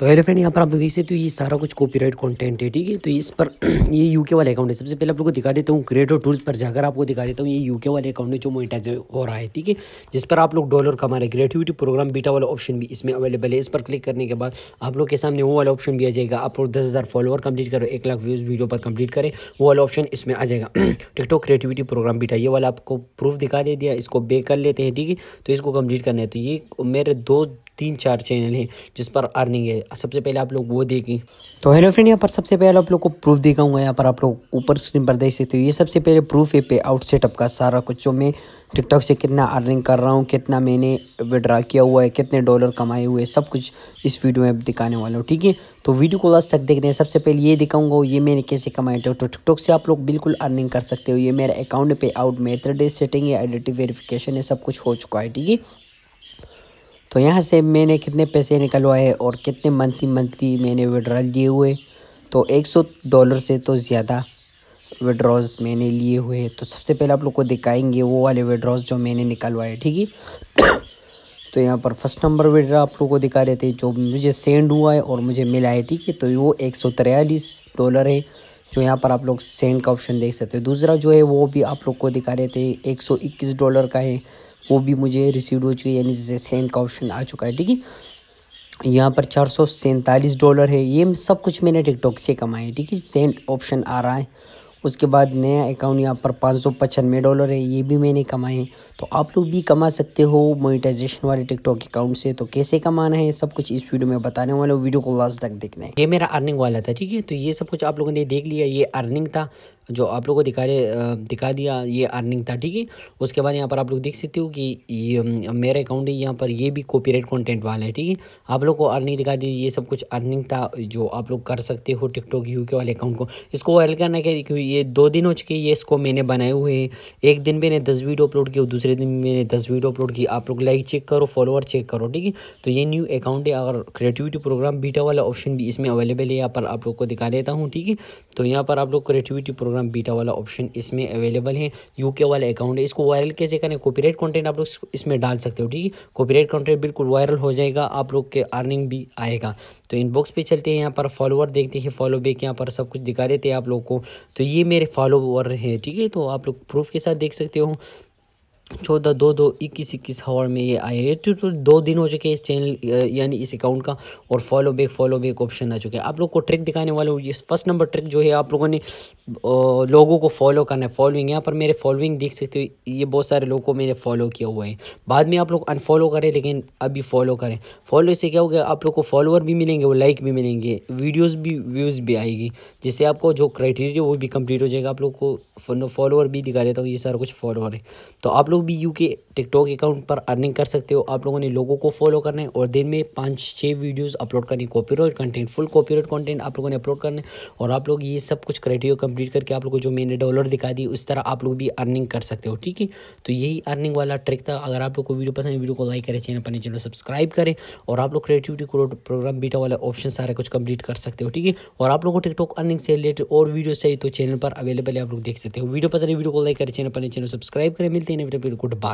तो hello friend यहाँ पर आप लोग देख सकते हो ये सारा कुछ कॉपीराइट कंटेंट है ठीक है तो इस पर ये यूके वाले अकाउंट है सबसे पहले आप लोगों को दिखा देता हूँ क्रिएटर टूल्स पर जाकर आपको दिखा देता हूँ ये यूके वाले अकाउंट है जो मोनिटाइज हो रहा है ठीक है जिस पर आप लोग डॉलर कमा रहे क्रिएटिविटी प्रोग्राम बीटा वाला ऑप्शन भी इसमें अवेलेबल है इस पर क्लिक करने के बाद आप लोग के सामने वो वाला ऑप्शन भी आ जाएगा आप लोग दस हज़ार फॉलोअर कंप्लीट करो एक लाख व्यूज़ वीडियो पर कंप्लीट करें वो वाला ऑप्शन इसमें आ जाएगा टिकटॉक क्रिएटिविटी प्रोग्राम बीटा ये वाला आपको प्रूफ दिखा दे दिया इसको बे कर लेते हैं ठीक है तो इसको कम्प्लीट करना है तो ये मेरे दो तीन चार चैनल हैं जिस पर अर्निंग है सबसे पहले आप लोग वो देखें तो हेलो फ्रेंड यहाँ पर सबसे पहले आप लोग को प्रूफ दिखाऊंगा यहाँ पर आप लोग ऊपर स्क्रीन पर देख सकते हो ये सबसे पहले प्रूफ है पे आउट सेटअप का सारा कुछ जो मैं टिकटॉक से कितना अर्निंग कर रहा हूँ कितना मैंने विड्रा किया हुआ है कितने डॉलर कमाए हुए सब कुछ इस वीडियो में दिखाने वाला हूँ ठीक है तो वीडियो को लास्ट तक देखते हैं सबसे पहले ये दिखाऊंगा ये मैंने कैसे कमाए तो टिकटॉक से आप लोग बिल्कुल अर्निंग कर सकते हो ये मेरा account payout method setting है आइडेंटी वेरीफिकेशन है सब कुछ हो चुका है ठीक है तो यहाँ से मैंने कितने पैसे निकलवाए और कितने मंथली मंथली मैंने विड्रॉल लिए हुए तो 100 डॉलर से तो ज़्यादा विड्रॉज मैंने लिए हुए तो सबसे पहले आप लोग को दिखाएंगे वो वाले विड्रॉज जो मैंने निकलवाए ठीक है तो यहाँ पर फर्स्ट नंबर विड्रा आप लोग को दिखा रहे थे जो मुझे सेंड हुआ है और मुझे मिला है ठीक है तो वो एक डॉलर है जो यहाँ पर आप लोग सेंड का ऑप्शन देख सकते हैं दूसरा जो है वो भी आप लोग को दिखा रहे थे एक डॉलर का है वो भी मुझे रिसीव हो चुकी है यानी जैसे सेंड का ऑप्शन आ चुका है ठीक है यहाँ पर चार सौ सैंतालीस डॉलर है ये सब कुछ मैंने टिकटॉक से कमाए हैं ठीक है सेंड ऑप्शन आ रहा है उसके बाद नया अकाउंट यहाँ पर पाँच सौ पचानवे डॉलर है ये भी मैंने कमाए हैं तो आप लोग भी कमा सकते हो मोनिटाइजेशन वाले टिकटॉक अकाउंट से तो कैसे कमाना है सब कुछ इस वीडियो में बताने वाले वीडियो को लास्ट तक देखना है ये मेरा अर्निंग वाला था ठीक है तो ये सब कुछ आप लोगों ने देख लिया ये अर्निंग था जो आप लोगों को दिखा रहे दिखा दिया ये अर्निंग था ठीक है उसके बाद यहाँ पर आप लोग देख सकते हो कि ये मेरा अकाउंट है यहाँ पर ये भी कॉपीराइट कंटेंट वाला है ठीक है आप लोग को अर्निंग दिखा दी ये सब कुछ अर्निंग था जो आप लोग कर सकते हो टिकटॉक यू के वाले अकाउंट को इसको वायरल करना क्या क्योंकि ये दो दिन हो चुके ये इसको मैंने बनाए हुए हैं एक दिन मैंने दस वीडियो अपलोड की और दूसरे दिन मैंने दस वीडियो अपलोड की आप लोग लाइक चेक करो फॉलोअर चेक करो ठीक है तो ये न्यू अकाउंट है अगर क्रिएटिविटी प्रोग्राम बीटा वाला ऑप्शन भी इसमें अवेलेबल है यहाँ पर आप लोग को दिखा देता हूँ ठीक है तो यहाँ पर आप लोग क्रिएटिविटी प्रोग्राम टेलीग्राम बीटा वाला ऑप्शन इसमें अवेलेबल है यूके वाला अकाउंट है इसको वायरल कैसे करें कॉपीराइट कंटेंट आप लोग इसमें डाल सकते हो ठीक है कॉपीराइट कंटेंट बिल्कुल वायरल हो जाएगा आप लोग के अर्निंग भी आएगा तो इनबॉक्स पे चलते हैं यहाँ पर फॉलोअर देखते हैं फॉलो बैक यहाँ पर सब कुछ दिखा देते हैं आप लोग को तो ये मेरे फॉलोअर हैं ठीक है तो आप लोग प्रूफ के साथ देख सकते हो चौदह दो दो इक्कीस इक्कीस हवर में ये आए ये तो, तो, दो दिन हो चुके हैं इस चैनल यानी इस अकाउंट का और follow back follow back option आ चुके हैं आप लोग को ट्रिक दिखाने वाले हूँ ये फर्स्ट नंबर ट्रिक जो है आप लोगों ने लोगों को फॉलो करना है फॉलोइंग यहाँ पर मेरे फॉलोइंग देख सकते हो ये बहुत सारे लोगों को मैंने फॉलो किया हुआ है बाद में आप लोग अनफॉलो करें लेकिन अभी फॉलो करें फॉलो इसे क्या होगा आप लोग को फॉलोअर भी मिलेंगे वो लाइक भी मिलेंगे वीडियोज़ भी व्यूज़ भी आएगी जिससे आपको जो क्राइटेरिया वो भी कम्प्लीट हो जाएगा आप लोग को फॉलोअर भी दिखा देता हूँ ये सारा कुछ फॉलोअर है तो आप लोग लोग भी यू के टिकटॉक अकाउंट पर अर्निंग कर सकते हो आप लोगों ने लोगों को फॉलो करने और दिन में पाँच छः वीडियोस अपलोड करनी copyright content full copyright content आप लोगों ने अपलोड करने और आप लोग ये सब कुछ क्राइटेरिया कंप्लीट करके आप लोगों को जो मैंने डॉलर दिखा दी उस तरह आप लोग भी अर्निंग कर सकते हो ठीक है तो यही अर्निंग वाला ट्रिक था अगर आप लोग को वीडियो पसंद है वीडियो को लाइक करें चैनल अपने चैनल सब्सक्राइब करें और आप लोग क्रिएटिविटी प्रोग्राम बीटा वाला ऑप्शन सारे कुछ कंप्लीट कर सकते हो ठीक है और आप लोग को टिकटॉक अर्निंग से रिलेटेड और वीडियो चाहिए तो चैनल पर अवेलेबल है आप लोग देख सकते हो वीडियो पसंद है वीडियो को लाइक करें चैनल अपने चैनल सब्सक्राइब करें मिलते हैं Goodbye.